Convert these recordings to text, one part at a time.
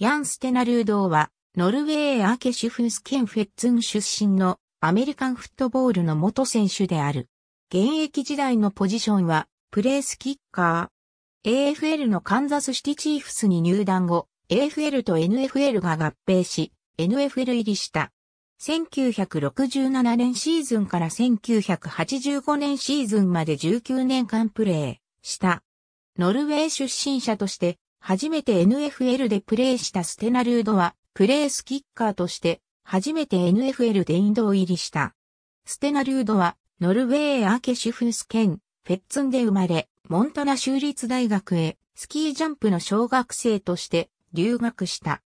ヤン・ステナルードーは、ノルウェー・アーケシュフスケン・フェッツン出身のアメリカンフットボールの元選手である。現役時代のポジションは、プレースキッカー。AFL のカンザスシティチーフスに入団後、AFL と NFL が合併し、NFL 入りした。1967年シーズンから1985年シーズンまで19年間プレーした。ノルウェー出身者として初めて NFL でプレーしたステナルードは、プレースキッカーとして、初めて NFL で殿堂入りした。ステナルードは、ノルウェーアーケシュフス県、フェッツンで生まれ、モンタナ州立大学へ、スキージャンプの小学生として、留学した。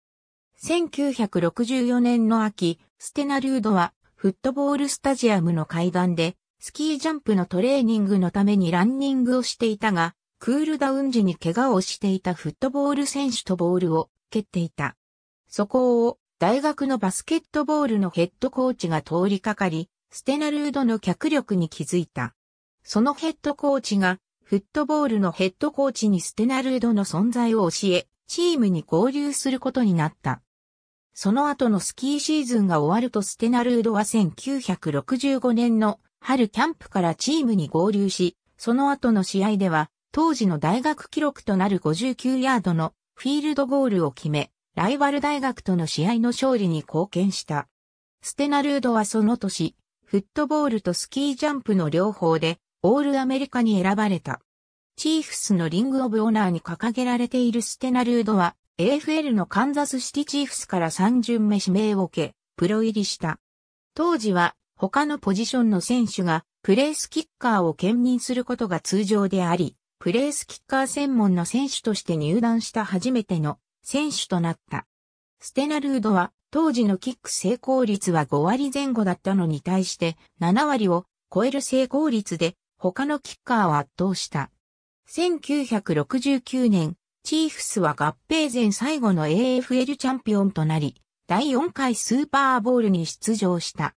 1964年の秋、ステナルードは、フットボールスタジアムの階段で、スキージャンプのトレーニングのためにランニングをしていたが、クールダウン時に怪我をしていたフットボール選手とボールを蹴っていた。そこを大学のバスケットボールのヘッドコーチが通りかかり、ステナルードの脚力に気づいた。そのヘッドコーチが、フットボールのヘッドコーチにステナルードの存在を教え、チームに合流することになった。その後のスキーシーズンが終わるとステナルードは1965年の春キャンプからチームに合流し、その後の試合では当時の大学記録となる59ヤードのフィールドゴールを決め、ライバル大学との試合の勝利に貢献した。ステナルードはその年、フットボールとスキージャンプの両方で、オールアメリカに選ばれた。チーフスのリングオブオナーに掲げられているステナルードは、AFL のカンザスシティチーフスから3巡目指名を受け、プロ入りした。当時は、他のポジションの選手が、プレースキッカーを兼任することが通常であり、プレースキッカー専門の選手として入団した初めての選手となった。ステナルードは当時のキック成功率は5割前後だったのに対して7割を超える成功率で他のキッカーを圧倒した。1969年、チーフスは合併前最後の AFL チャンピオンとなり、第4回スーパーボールに出場した。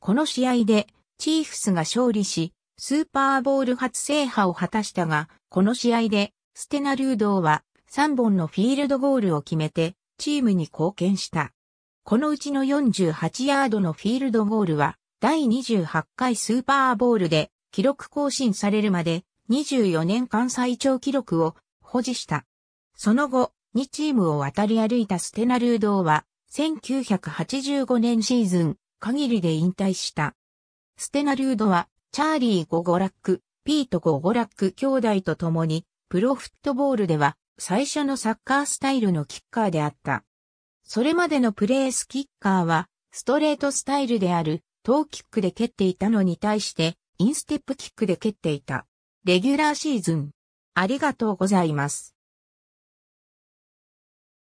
この試合で、チーフスが勝利し、スーパーボール初制覇を果たしたが、この試合で、ステナルードは3本のフィールドゴールを決めて、チームに貢献した。このうちの48ヤードのフィールドゴールは、第28回スーパーボールで記録更新されるまで24年間最長記録を保持した。その後、2チームを渡り歩いたステナルードは、1985年シーズン限りで引退した。ステナルードはチャーリー・ゴゴラック、ピート・ゴゴラック兄弟と共に、プロフットボールでは最初のサッカースタイルのキッカーであった。それまでのプレースキッカーは、ストレートスタイルである、トーキックで蹴っていたのに対して、インステップキックで蹴っていた。レギュラーシーズン。ありがとうございます。